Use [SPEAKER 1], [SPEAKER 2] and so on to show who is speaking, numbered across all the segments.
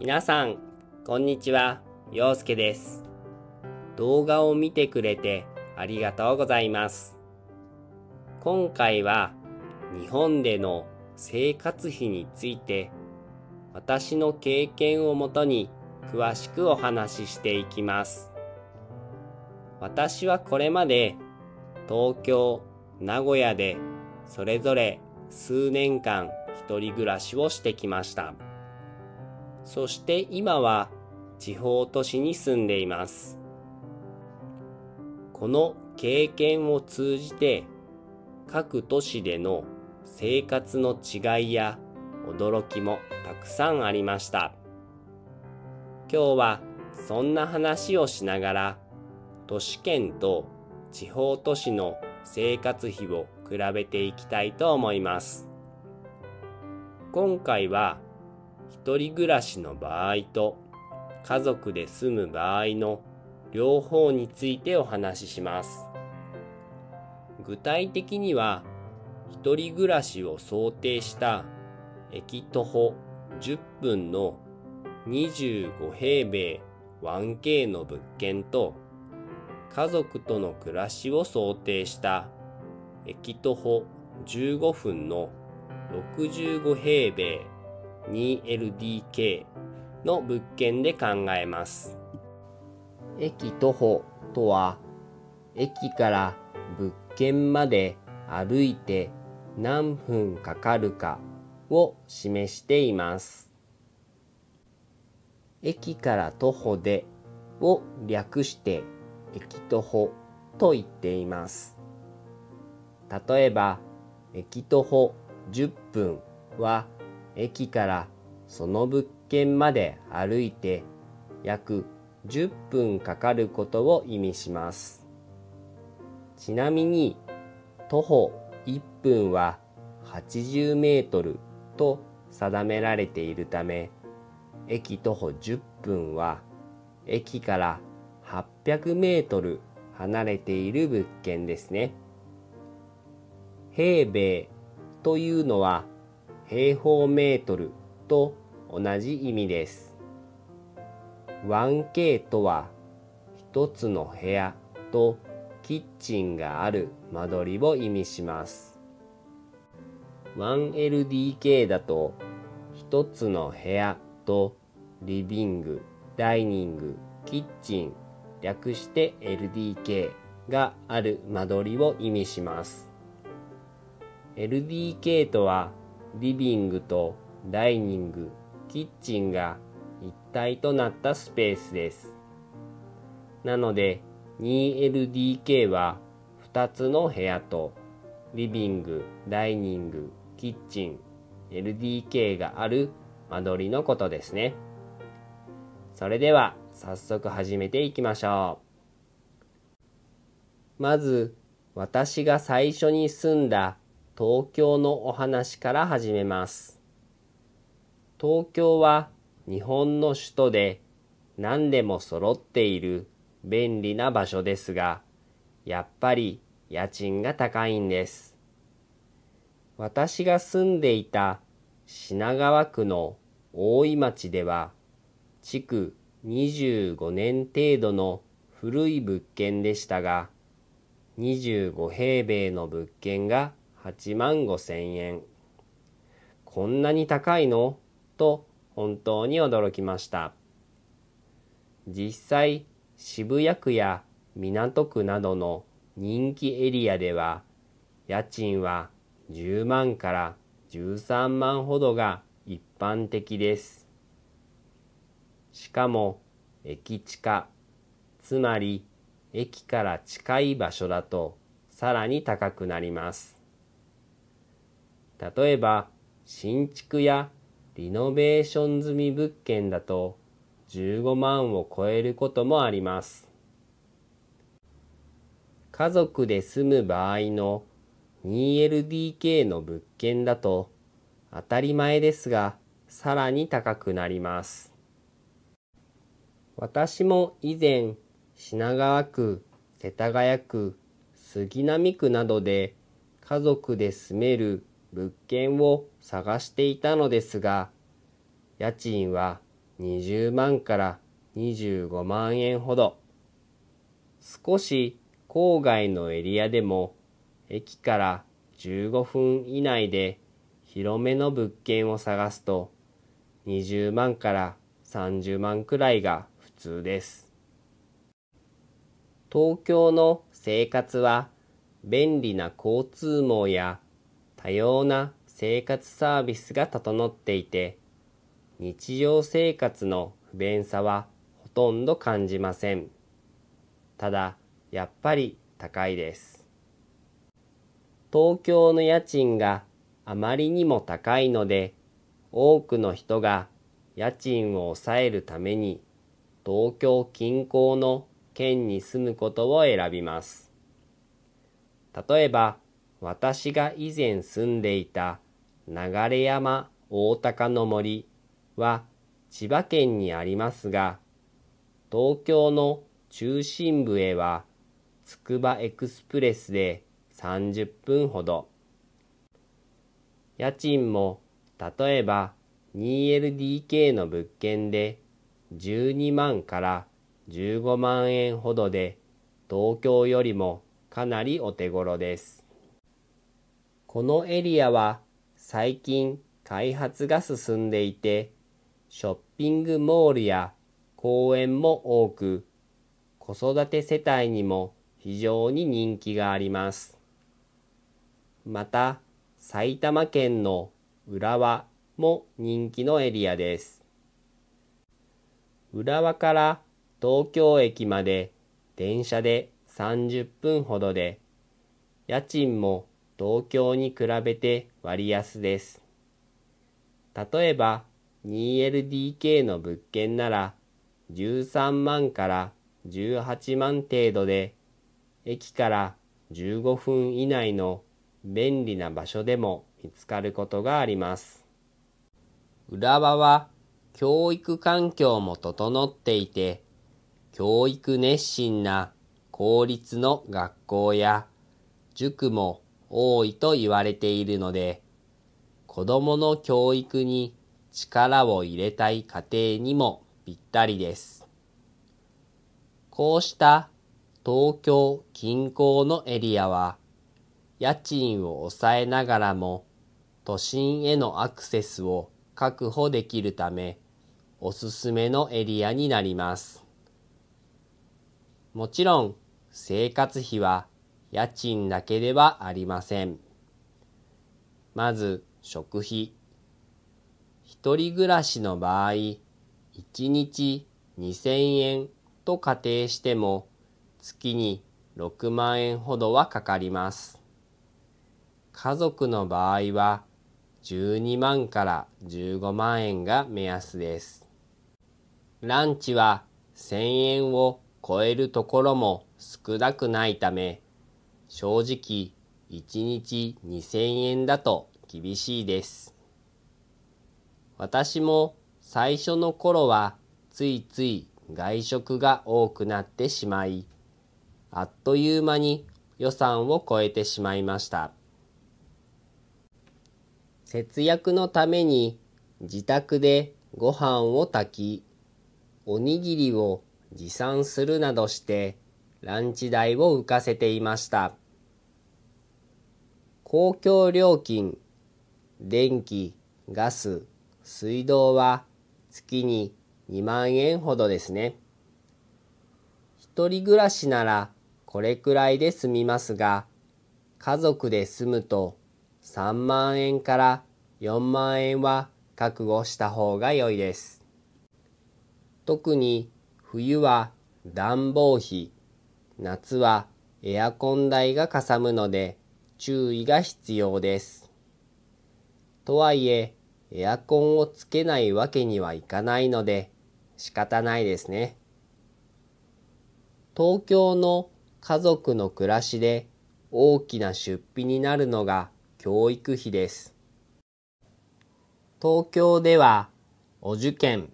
[SPEAKER 1] 皆さん、こんにちは、陽介です。動画を見てくれてありがとうございます。今回は日本での生活費について私の経験をもとに詳しくお話ししていきます。私はこれまで東京、名古屋でそれぞれ数年間一人暮らしをしてきました。そして今は地方都市に住んでいます。この経験を通じて各都市での生活の違いや驚きもたくさんありました。今日はそんな話をしながら都市圏と地方都市の生活費を比べていきたいと思います。今回は一人暮らしの場合と家族で住む場合の両方についてお話しします。具体的には、一人暮らしを想定した駅徒歩10分の25平米 1K の物件と、家族との暮らしを想定した駅徒歩15分の65平米 2LDK の物件で考えます駅徒歩とは駅から物件まで歩いて何分かかるかを示しています駅から徒歩でを略して駅徒歩と言っています例えば駅徒歩10分は駅からその物件まで歩いて約10分かかることを意味します。ちなみに、徒歩1分は80メートルと定められているため、駅徒歩10分は駅から800メートル離れている物件ですね。平米というのは平方メートルと同じ意味です。1K とは一つの部屋とキッチンがある間取りを意味します。1LDK だと一つの部屋とリビング、ダイニング、キッチン、略して LDK がある間取りを意味します。LDK とはリビングとダイニング、キッチンが一体となったスペースです。なので 2LDK は2つの部屋とリビング、ダイニング、キッチン、LDK がある間取りのことですね。それでは早速始めていきましょう。まず私が最初に住んだ東京のお話から始めます。東京は日本の首都で何でも揃っている便利な場所ですが、やっぱり家賃が高いんです。私が住んでいた品川区の大井町では、築25年程度の古い物件でしたが、25平米の物件が8万5千円。こんなに高いのと本当に驚きました。実際、渋谷区や港区などの人気エリアでは、家賃は10万から13万ほどが一般的です。しかも、駅近、つまり駅から近い場所だとさらに高くなります。例えば新築やリノベーション済み物件だと15万を超えることもあります。家族で住む場合の 2LDK の物件だと当たり前ですがさらに高くなります。私も以前品川区、世田谷区、杉並区などで家族で住める物件を探していたのですが、家賃は20万から25万円ほど。少し郊外のエリアでも駅から15分以内で広めの物件を探すと20万から30万くらいが普通です。東京の生活は便利な交通網や多様な生活サービスが整っていて、日常生活の不便さはほとんど感じません。ただ、やっぱり高いです。東京の家賃があまりにも高いので、多くの人が家賃を抑えるために、東京近郊の県に住むことを選びます。例えば、私が以前住んでいた流山大鷹の森は千葉県にありますが、東京の中心部へはつくばエクスプレスで30分ほど。家賃も例えば 2LDK の物件で12万から15万円ほどで東京よりもかなりお手頃です。このエリアは最近開発が進んでいて、ショッピングモールや公園も多く、子育て世帯にも非常に人気があります。また、埼玉県の浦和も人気のエリアです。浦和から東京駅まで電車で30分ほどで、家賃も東京に比べて割安です。例えば 2LDK の物件なら13万から18万程度で駅から15分以内の便利な場所でも見つかることがあります。浦和は教育環境も整っていて、教育熱心な公立の学校や塾も多いと言われているので、子供の教育に力を入れたい家庭にもぴったりです。こうした東京近郊のエリアは、家賃を抑えながらも都心へのアクセスを確保できるため、おすすめのエリアになります。もちろん生活費は家賃だけではありません。まず、食費。一人暮らしの場合、1日2000円と仮定しても、月に6万円ほどはかかります。家族の場合は、12万から15万円が目安です。ランチは1000円を超えるところも少なくないため、正直1日2000円だと厳しいです。私も最初の頃はついつい外食が多くなってしまい、あっという間に予算を超えてしまいました。節約のために自宅でご飯を炊き、おにぎりを持参するなどしてランチ代を浮かせていました。公共料金、電気、ガス、水道は月に2万円ほどですね。一人暮らしならこれくらいで済みますが、家族で住むと3万円から4万円は覚悟した方が良いです。特に冬は暖房費、夏はエアコン代がかさむので、注意が必要です。とはいえ、エアコンをつけないわけにはいかないので仕方ないですね。東京の家族の暮らしで大きな出費になるのが教育費です。東京ではお受験、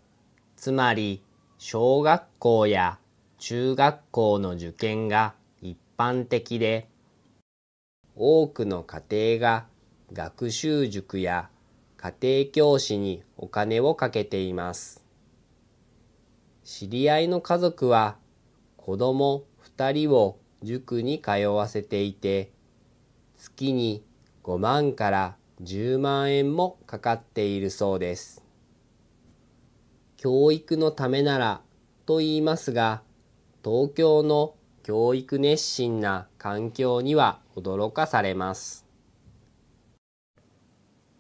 [SPEAKER 1] つまり小学校や中学校の受験が一般的で、多くの家庭が学習塾や家庭教師にお金をかけています。知り合いの家族は子供2人を塾に通わせていて、月に5万から10万円もかかっているそうです。教育のためならと言いますが、東京の教育熱心な環境には驚かされます。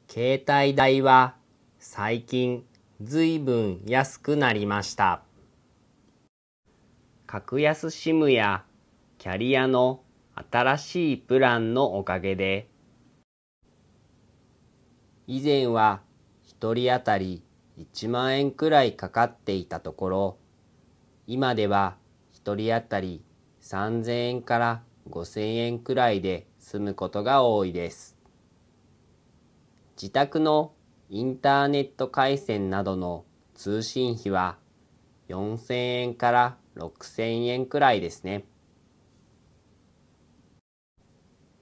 [SPEAKER 1] 携帯代は最近ずいぶん安くなりました。格安 SIM やキャリアの新しいプランのおかげで、以前は1人当たり1万円くらいかかっていたところ、今では1人当たり3000円から5000円くらいで済むことが多いです。自宅のインターネット回線などの通信費は4000円から6000円くらいですね。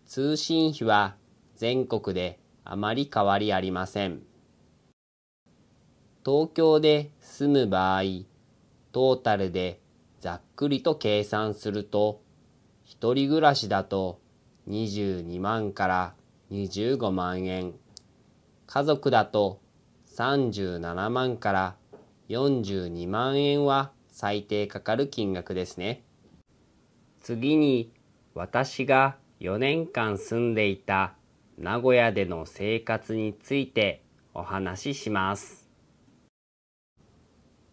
[SPEAKER 1] 通信費は全国であまり変わりありません。東京で住む場合、トータルでざっくりと計算すると一人暮らしだと22万から25万円、家族だと37万から42万円は最低かかる金額ですね。次に私が4年間住んでいた名古屋での生活についてお話しします。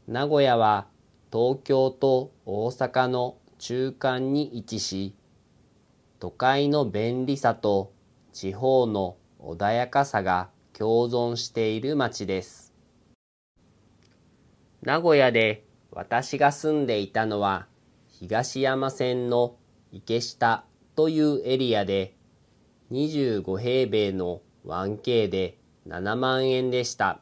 [SPEAKER 1] 名古屋は東京と大阪の中間に位置し都会の便利さと地方の穏やかさが共存している町です名古屋で私が住んでいたのは東山線の池下というエリアで25平米の 1K で7万円でした。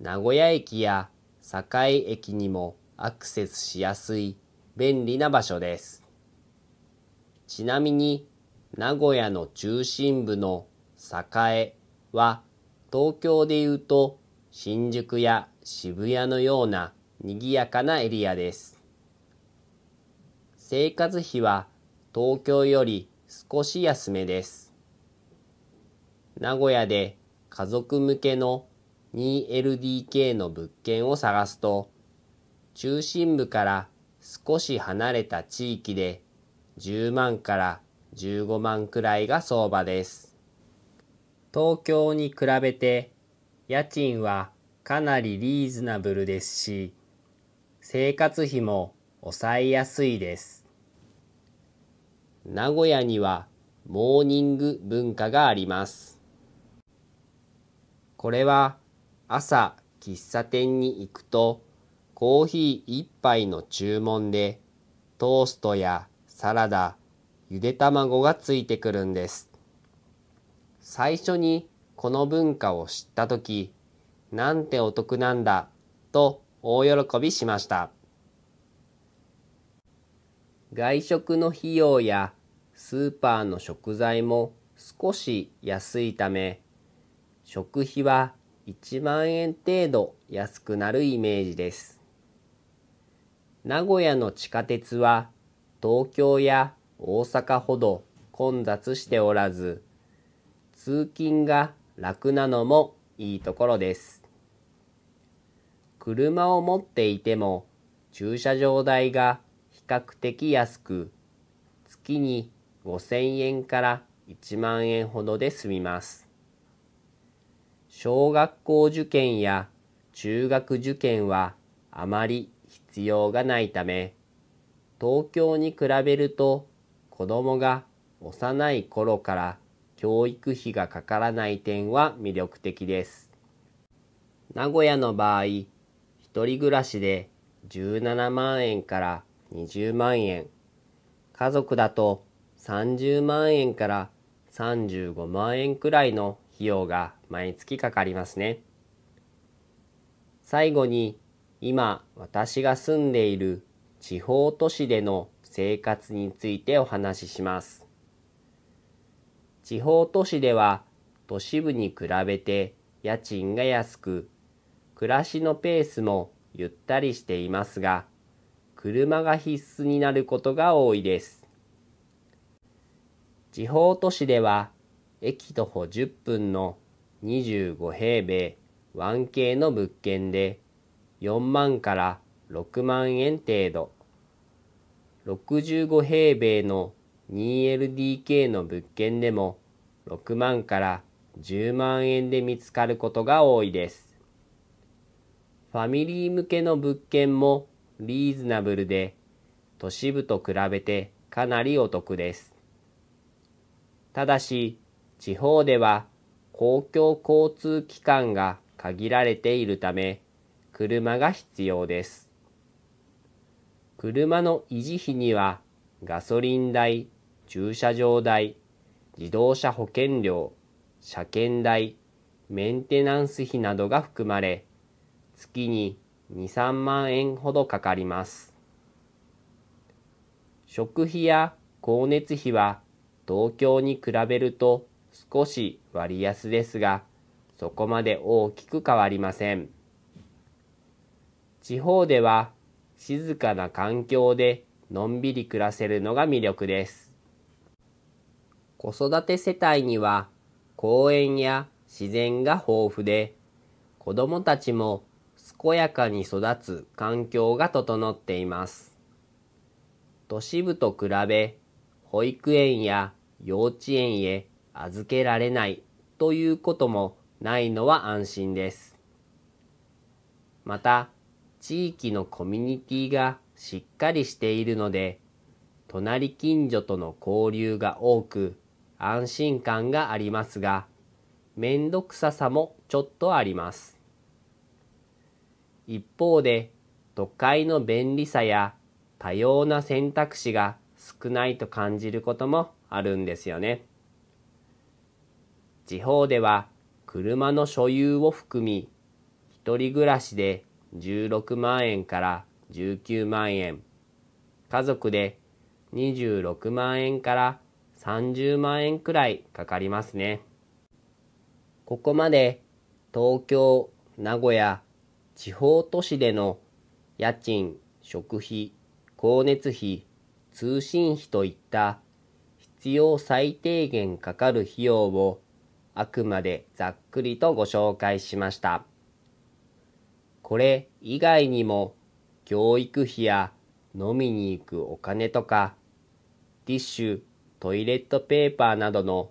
[SPEAKER 1] 名古屋駅や堺駅にもアクセスしやすい便利な場所です。ちなみに、名古屋の中心部の栄は、東京で言うと新宿や渋谷のような賑やかなエリアです。生活費は東京より少し安めです。名古屋で家族向けの 2LDK の物件を探すと、中心部から少し離れた地域で10万から15万くらいが相場です。東京に比べて家賃はかなりリーズナブルですし、生活費も抑えやすいです。名古屋にはモーニング文化があります。これは朝喫茶店に行くとコーヒー1杯の注文でトーストやサラダ、ゆで卵がついてくるんです。最初にこの文化を知った時、なんてお得なんだと大喜びしました。外食の費用やスーパーの食材も少し安いため、食費は1万円程度安くなるイメージです。名古屋の地下鉄は東京や大阪ほど混雑しておらず、通勤が楽なのもいいところです。車を持っていても駐車場代が比較的安く、月に5000円から1万円ほどで済みます。小学校受験や中学受験はあまり必要がないため東京に比べると子どもが幼い頃から教育費がかからない点は魅力的です。名古屋の場合、1人暮らしで17万円から20万円、家族だと30万円から35万円くらいの費用が毎月かかりますね。最後に今私が住んでいる地方都市での生活についてお話しします。地方都市では都市部に比べて家賃が安く、暮らしのペースもゆったりしていますが、車が必須になることが多いです。地方都市では駅徒歩10分の25平米 1K の物件で4万から6万円程度65平米の 2LDK の物件でも6万から10万円で見つかることが多いです。ファミリー向けの物件もリーズナブルで都市部と比べてかなりお得です。ただし地方では公共交通機関が限られているため車が必要です。車の維持費にはガソリン代、駐車場代、自動車保険料、車検代、メンテナンス費などが含まれ、月に2、3万円ほどかかります。食費や光熱費は東京に比べると少し割安ですが、そこまで大きく変わりません。地方では静かな環境でのんびり暮らせるのが魅力です。子育て世帯には公園や自然が豊富で、子供たちも健やかに育つ環境が整っています。都市部と比べ、保育園や幼稚園へ預けられないということもないのは安心です。また、地域のコミュニティがしっかりしているので、隣近所との交流が多く、安心感がありますが、めんどくささもちょっとあります。一方で、都会の便利さや多様な選択肢が少ないと感じることもあるんですよね。地方では車の所有を含み、一人暮らしで16万円から19万円家族で26万円から30万円くらいかかりますね。ここまで東京、名古屋、地方都市での家賃、食費、光熱費、通信費といった必要最低限かかる費用をあくまでざっくりとご紹介しました。これ以外にも教育費や飲みに行くお金とかティッシュ、トイレットペーパーなどの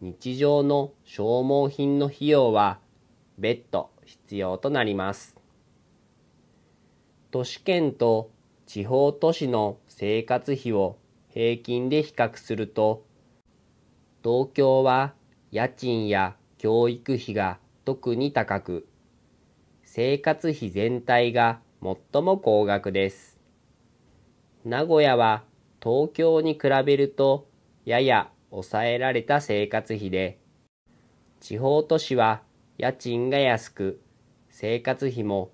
[SPEAKER 1] 日常の消耗品の費用は別途必要となります。都市圏と地方都市の生活費を平均で比較すると、東京は家賃や教育費が特に高く、生活費全体が最も高額です。名古屋は東京に比べるとやや抑えられた生活費で、地方都市は家賃が安く、生活費も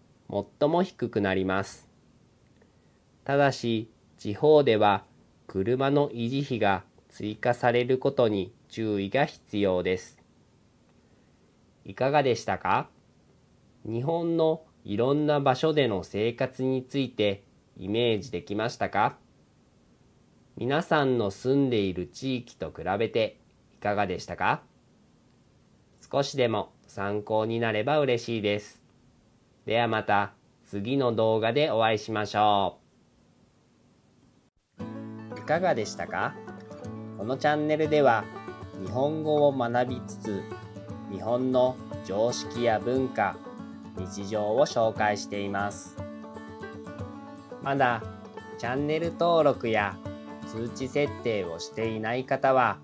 [SPEAKER 1] 最も低くなります。ただし、地方では車の維持費が追加されることに注意が必要です。いかがでしたか日本のいろんな場所での生活についてイメージできましたか皆さんの住んでいる地域と比べていかがでしたか少しでも参考になれば嬉しいです。ではまた次の動画でお会いしましょう。いかがでしたかこのチャンネルでは日本語を学びつつ日本の常識や文化日常を紹介していますまだチャンネル登録や通知設定をしていない方は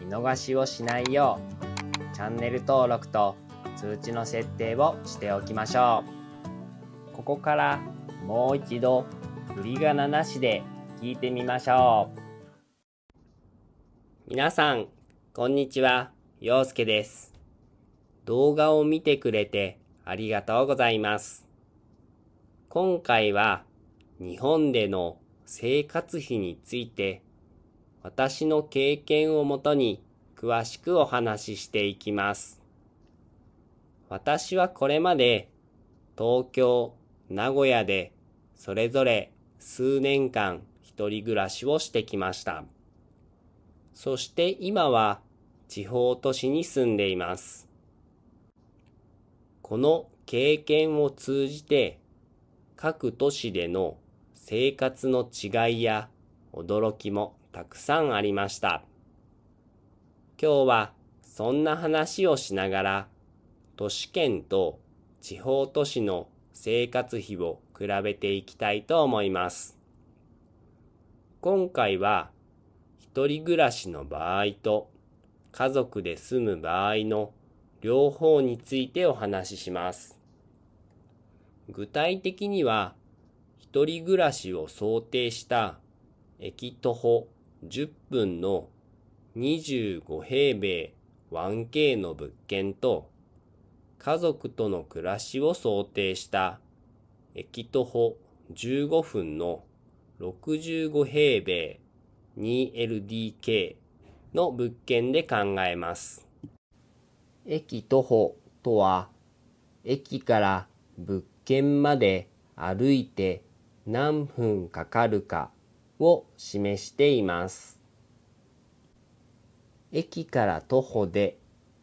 [SPEAKER 1] 見逃しをしないようチャンネル登録と通知の設定をしておきましょうここからもう一度振り仮名なしで聞いてみましょう皆さんこんにちは陽介です動画を見てくれてありがとうございます。今回は日本での生活費について私の経験をもとに詳しくお話ししていきます。私はこれまで東京、名古屋でそれぞれ数年間一人暮らしをしてきました。そして今は地方都市に住んでいます。この経験を通じて各都市での生活の違いや驚きもたくさんありました。今日はそんな話をしながら都市圏と地方都市の生活費を比べていきたいと思います。今回は一人暮らしの場合と家族で住む場合の両方についてお話しします。具体的には、一人暮らしを想定した駅徒歩10分の25平米 1K の物件と、家族との暮らしを想定した駅徒歩15分の65平米 2LDK の物件で考えます。駅徒歩とは、駅から物件まで歩いて何分かかるかを示しています。駅から徒歩で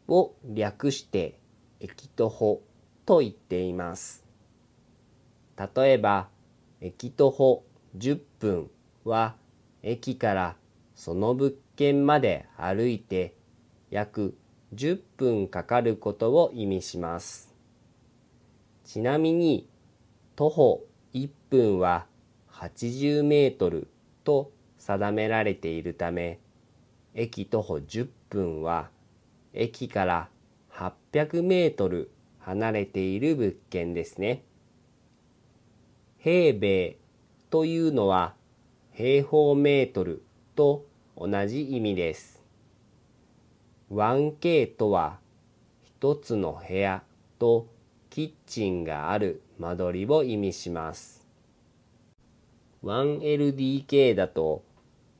[SPEAKER 1] を略して駅徒歩と言っています。例えば、駅徒歩10分は駅からその物件まで歩いて約10分かかることを意味します。ちなみに、徒歩1分は80メートルと定められているため、駅徒歩10分は駅から800メートル離れている物件ですね。平米というのは平方メートルと同じ意味です。1K とは一つの部屋とキッチンがある間取りを意味します。1LDK だと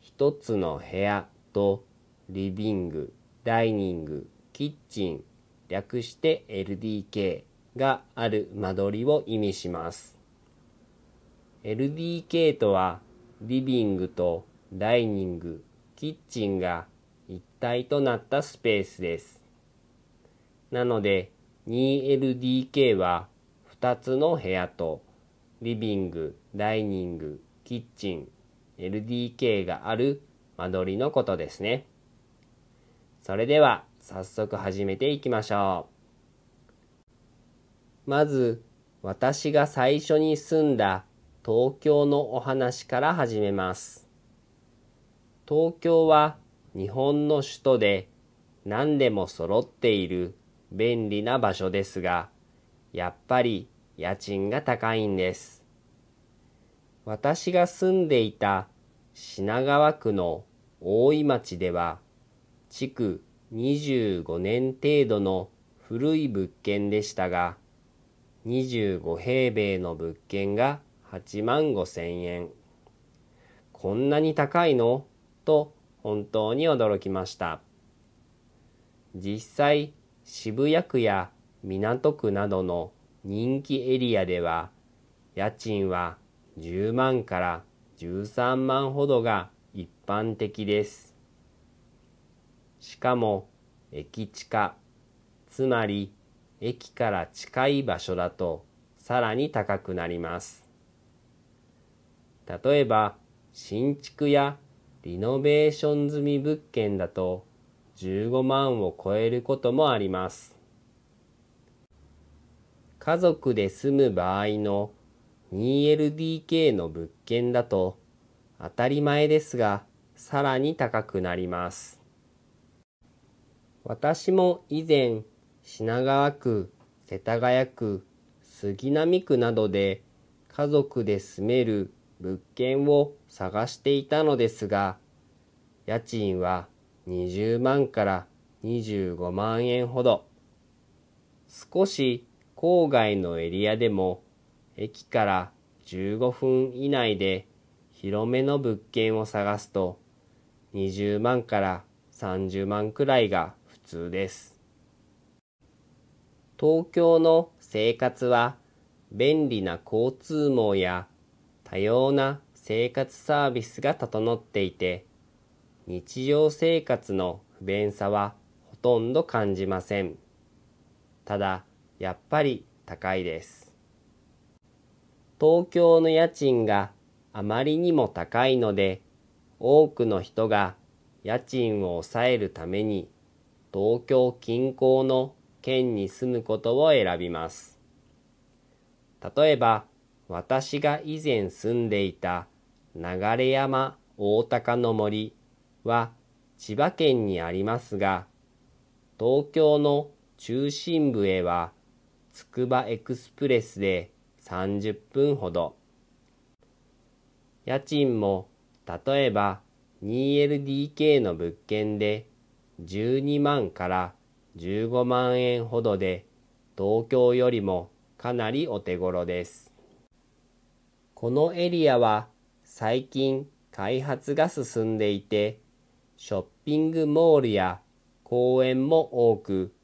[SPEAKER 1] 一つの部屋とリビング、ダイニング、キッチン、略して LDK がある間取りを意味します。LDK とはリビングとダイニング、キッチンが体となったスペースです。なので 2LDK は2つの部屋とリビング、ダイニング、キッチン、LDK がある間取りのことですね。それでは早速始めていきましょう。まず私が最初に住んだ東京のお話から始めます。東京は日本の首都で何でも揃っている便利な場所ですが、やっぱり家賃が高いんです。私が住んでいた品川区の大井町では、築25年程度の古い物件でしたが、25平米の物件が8万5千円。こんなに高いのと本当に驚きました。実際、渋谷区や港区などの人気エリアでは、家賃は10万から13万ほどが一般的です。しかも、駅近、つまり駅から近い場所だとさらに高くなります。例えば、新築やリノベーション済み物件だと15万を超えることもあります。家族で住む場合の 2LDK の物件だと当たり前ですがさらに高くなります。私も以前品川区、世田谷区、杉並区などで家族で住める物件を探していたのですが、家賃は20万から25万円ほど。少し郊外のエリアでも駅から15分以内で広めの物件を探すと20万から30万くらいが普通です。東京の生活は便利な交通網や多様な生活サービスが整っていて、日常生活の不便さはほとんど感じません。ただ、やっぱり高いです。東京の家賃があまりにも高いので、多くの人が家賃を抑えるために、東京近郊の県に住むことを選びます。例えば、私が以前住んでいた流山大鷹の森は千葉県にありますが、東京の中心部へはつくばエクスプレスで30分ほど。家賃も例えば 2LDK の物件で12万から15万円ほどで東京よりもかなりお手頃です。このエリアは最近開発が進んでいて、ショッピングモールや公園も多く、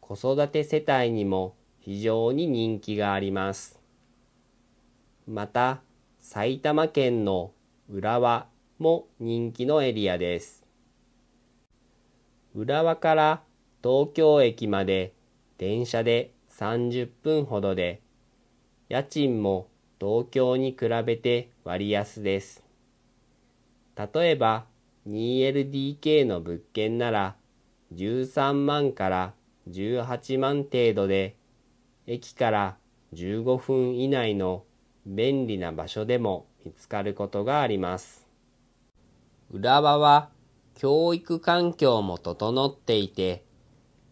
[SPEAKER 1] 子育て世帯にも非常に人気があります。また、埼玉県の浦和も人気のエリアです。浦和から東京駅まで電車で30分ほどで、家賃も東京に比べて割安です。例えば 2LDK の物件なら13万から18万程度で駅から15分以内の便利な場所でも見つかることがあります。浦和は教育環境も整っていて、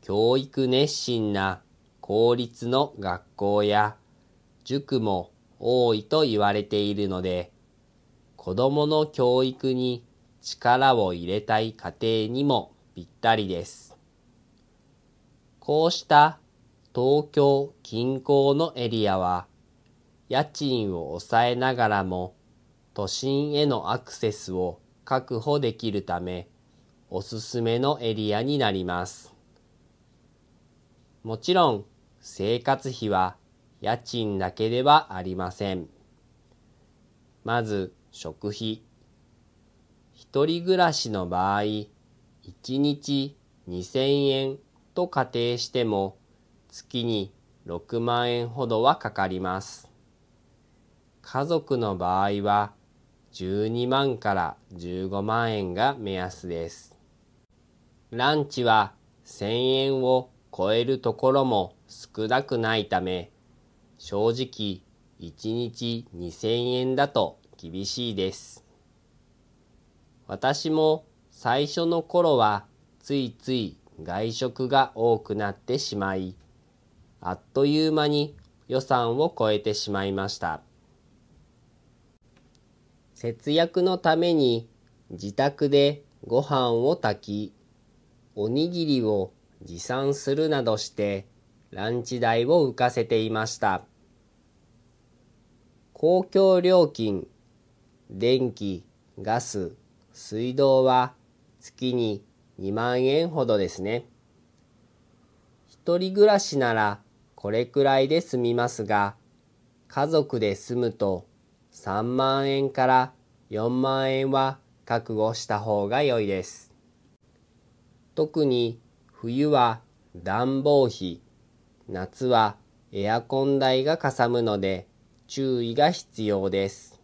[SPEAKER 1] 教育熱心な公立の学校や塾も多いと言われているので、子供の教育に力を入れたい家庭にもぴったりです。こうした東京近郊のエリアは、家賃を抑えながらも都心へのアクセスを確保できるため、おすすめのエリアになります。もちろん生活費は家賃だけではありません。まず、食費。一人暮らしの場合、1日2000円と仮定しても、月に6万円ほどはかかります。家族の場合は、12万から15万円が目安です。ランチは1000円を超えるところも少なくないため、正直1日2000円だと厳しいです。私も最初の頃はついつい外食が多くなってしまい、あっという間に予算を超えてしまいました。節約のために自宅でご飯を炊き、おにぎりを持参するなどしてランチ代を浮かせていました。公共料金、電気、ガス、水道は月に2万円ほどですね。一人暮らしならこれくらいで済みますが、家族で住むと3万円から4万円は覚悟した方が良いです。特に冬は暖房費、夏はエアコン代がかさむので、注意が必要です。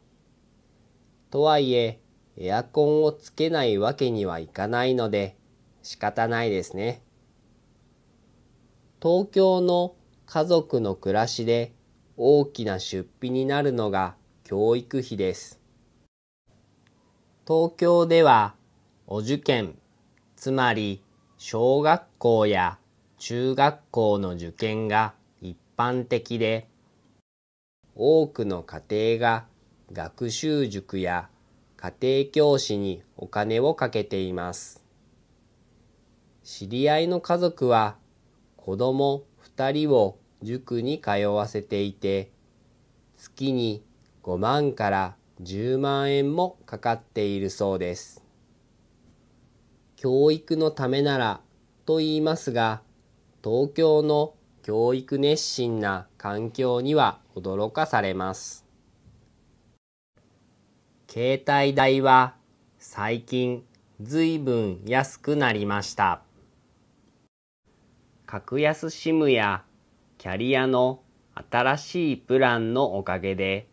[SPEAKER 1] とはいえ、エアコンをつけないわけにはいかないので仕方ないですね。東京の家族の暮らしで大きな出費になるのが教育費です。東京ではお受験、つまり小学校や中学校の受験が一般的で、多くの家庭が学習塾や家庭教師にお金をかけています。知り合いの家族は子供2人を塾に通わせていて、月に5万から10万円もかかっているそうです。教育のためならと言いますが、東京の教育熱心な環境には驚かされます。携帯代は最近ずいぶん安くなりました。格安 SIM やキャリアの新しいプランのおかげで、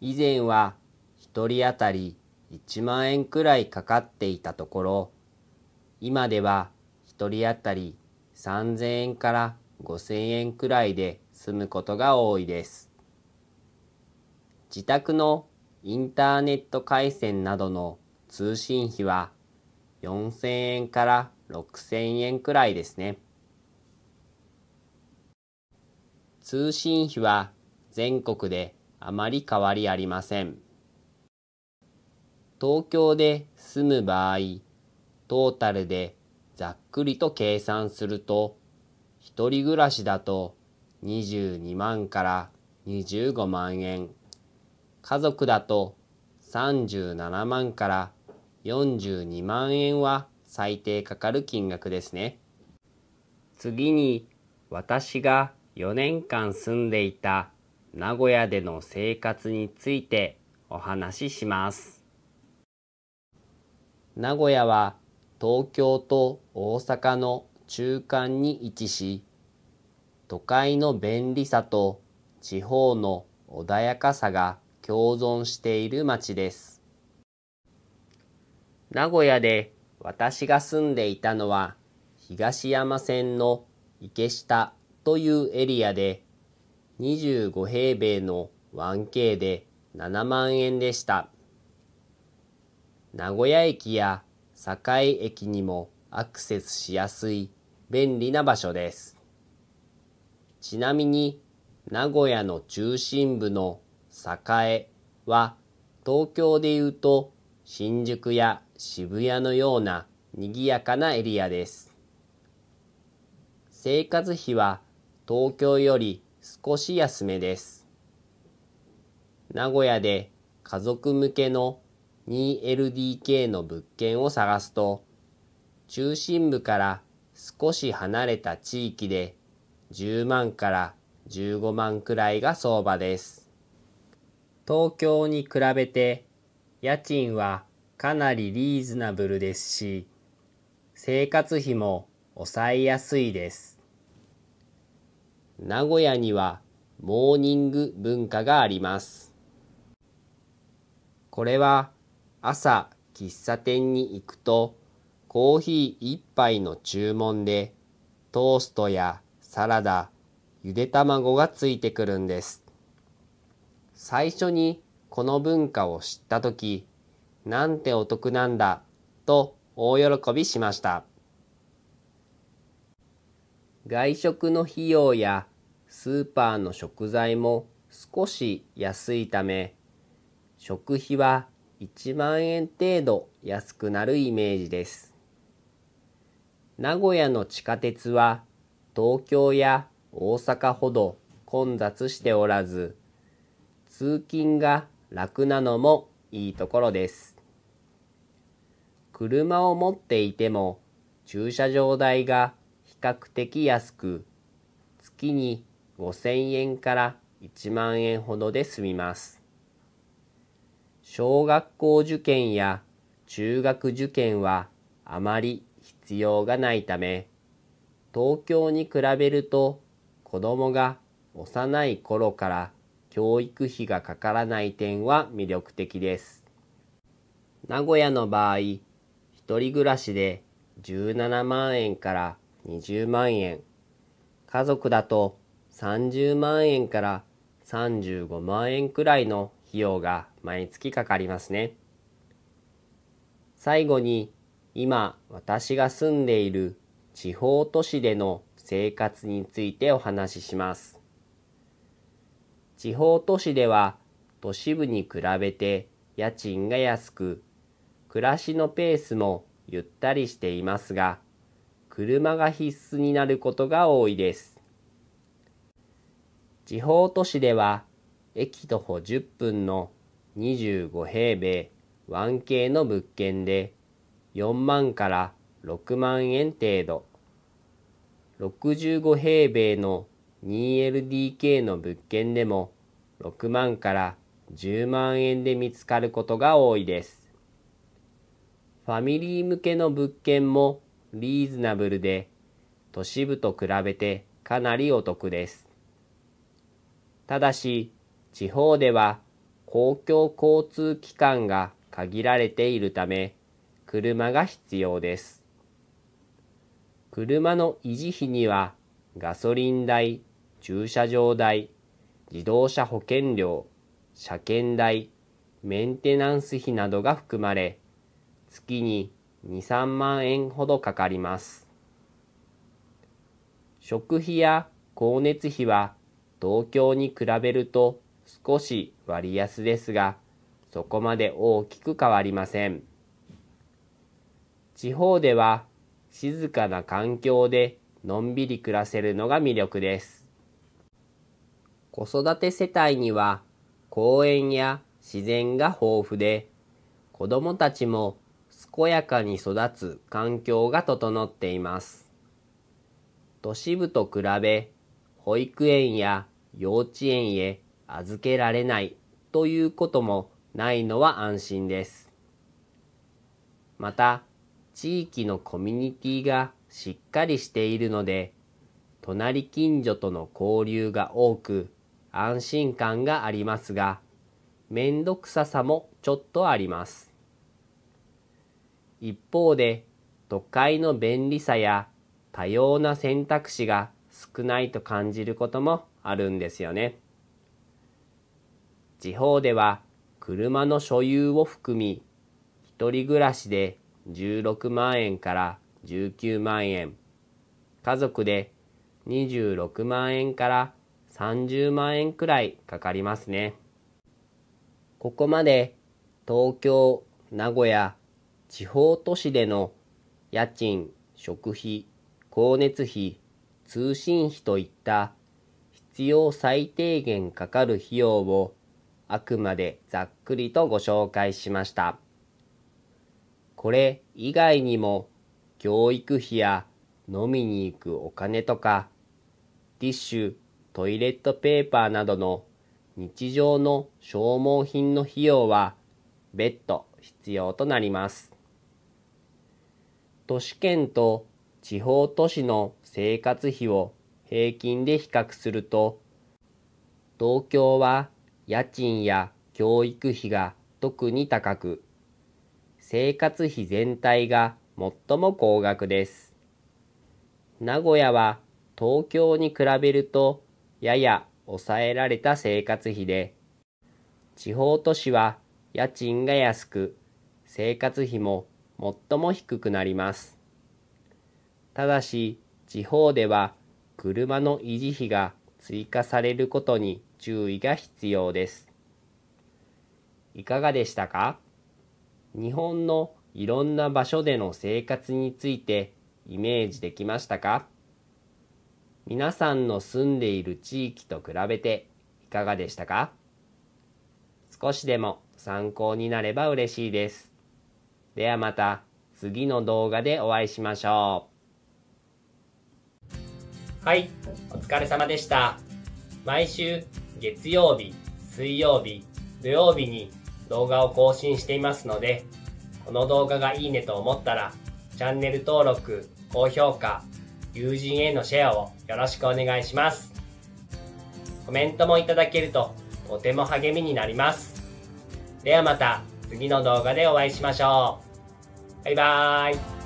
[SPEAKER 1] 以前は1人当たり1万円くらいかかっていたところ、今では1人当たり3000円から5000円くらいで済むことが多いです。自宅のインターネット回線などの通信費は4000円から6000円くらいですね。通信費は全国であまり変わりありません。東京で住む場合、トータルでざっくりと計算すると、一人暮らしだと22万から25万円、家族だと37万から42万円は最低かかる金額ですね。次に私が4年間住んでいた名古屋での生活についてお話しします。名古屋は東京と大阪の中間に位置し、都会の便利さと地方の穏やかさが共存している町です。名古屋で私が住んでいたのは東山線の池下というエリアで25平米の 1K で7万円でした。名古屋駅や堺駅にもアクセスしやすい便利な場所です。ちなみに名古屋の中心部の栄は東京でいうと新宿や渋谷のような賑やかなエリアです。生活費は東京より少し安めです。名古屋で家族向けの 2LDK の物件を探すと、中心部から少し離れた地域で10万から15万くらいが相場です。東京に比べて家賃はかなりリーズナブルですし、生活費も抑えやすいです。名古屋にはモーニング文化があります。これは朝喫茶店に行くとコーヒー一杯の注文でトーストやサラダ、ゆで卵がついてくるんです。最初にこの文化を知った時、なんてお得なんだと大喜びしました。外食の費用やスーパーの食材も少し安いため、食費は1万円程度安くなるイメージです。名古屋の地下鉄は東京や大阪ほど混雑しておらず、通勤が楽なのもいいところです。車を持っていても駐車場代が比較的安く、月に5000円から1万円ほどで済みます。小学校受験や中学受験はあまり必要がないため、東京に比べると子供が幼い頃から教育費がかからない点は魅力的です。名古屋の場合、一人暮らしで17万円から20万円、家族だと30万円から35万円くらいの費用が毎月かかりますね。最後に、今私が住んでいる地方都市での生活についてお話しします。地方都市では都市部に比べて家賃が安く、暮らしのペースもゆったりしていますが、車が必須になることが多いです。地方都市では駅徒歩10分の25平米 1K の物件で4万から6万円程度65平米の 2LDK の物件でも6万から10万円で見つかることが多いですファミリー向けの物件もリーズナブルで都市部と比べてかなりお得ですただし地方では公共交通機関が限られているため、車が必要です。車の維持費にはガソリン代、駐車場代、自動車保険料、車検代、メンテナンス費などが含まれ、月に2、3万円ほどかかります。食費や光熱費は東京に比べると少し割安ですが、そこまで大きく変わりません。地方では静かな環境でのんびり暮らせるのが魅力です。子育て世帯には公園や自然が豊富で、子供たちも健やかに育つ環境が整っています。都市部と比べ、保育園や幼稚園へ預けられないということもないのは安心です。また、地域のコミュニティがしっかりしているので、隣近所との交流が多く、安心感がありますが、めんどくささもちょっとあります。一方で、都会の便利さや多様な選択肢が少ないと感じることもあるんですよね。地方では車の所有を含み、一人暮らしで16万円から19万円、家族で26万円から30万円くらいかかりますね。ここまで東京、名古屋、地方都市での家賃、食費、光熱費、通信費といった必要最低限かかる費用をあくまでざっくりとご紹介しました。これ以外にも教育費や飲みに行くお金とかティッシュ、トイレットペーパーなどの日常の消耗品の費用は別途必要となります。都市圏と地方都市の生活費を平均で比較すると東京は家賃や教育費が特に高く、生活費全体が最も高額です。名古屋は東京に比べるとやや抑えられた生活費で、地方都市は家賃が安く、生活費も最も低くなります。ただし、地方では車の維持費が追加されることに注意が必要です。いかがでしたか日本のいろんな場所での生活についてイメージできましたか皆さんの住んでいる地域と比べていかがでしたか少しでも参考になれば嬉しいです。ではまた次の動画でお会いしましょう。はい、お疲れ様でした。毎週月曜日、水曜日、土曜日に動画を更新していますので、この動画がいいねと思ったら、チャンネル登録、高評価、友人へのシェアをよろしくお願いします。コメントもいただけるととても励みになります。ではまた次の動画でお会いしましょう。バイバーイ。